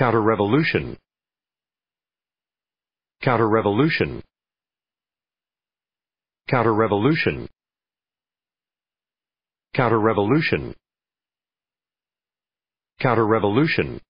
Counter-revolution. Counter-revolution. Counter-revolution. Counter-revolution. Counter-revolution.